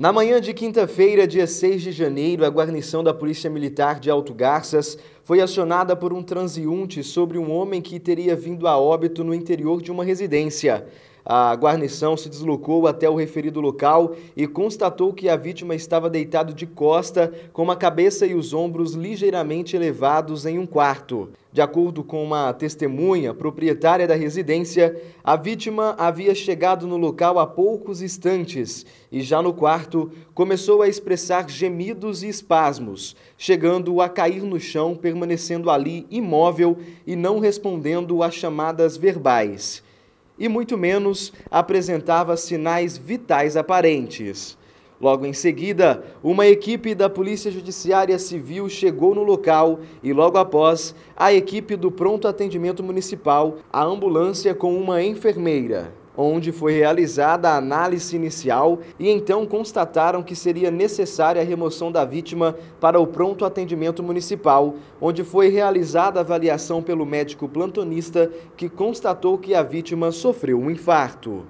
Na manhã de quinta-feira, dia 6 de janeiro, a guarnição da Polícia Militar de Alto Garças foi acionada por um transeunte sobre um homem que teria vindo a óbito no interior de uma residência. A guarnição se deslocou até o referido local e constatou que a vítima estava deitado de costa, com a cabeça e os ombros ligeiramente elevados em um quarto. De acordo com uma testemunha proprietária da residência, a vítima havia chegado no local há poucos instantes e, já no quarto, começou a expressar gemidos e espasmos, chegando a cair no chão, permanecendo ali imóvel e não respondendo a chamadas verbais e muito menos apresentava sinais vitais aparentes. Logo em seguida, uma equipe da Polícia Judiciária Civil chegou no local e, logo após, a equipe do Pronto Atendimento Municipal, a ambulância com uma enfermeira onde foi realizada a análise inicial e então constataram que seria necessária a remoção da vítima para o pronto atendimento municipal, onde foi realizada a avaliação pelo médico plantonista que constatou que a vítima sofreu um infarto.